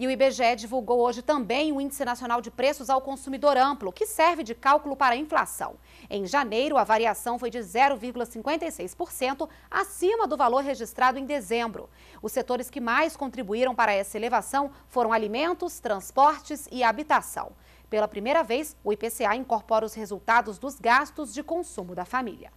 E o IBGE divulgou hoje também o Índice Nacional de Preços ao Consumidor Amplo, que serve de cálculo para a inflação. Em janeiro, a variação foi de 0,56%, acima do valor registrado em dezembro. Os setores que mais contribuíram para essa elevação foram alimentos, transportes e habitação. Pela primeira vez, o IPCA incorpora os resultados dos gastos de consumo da família.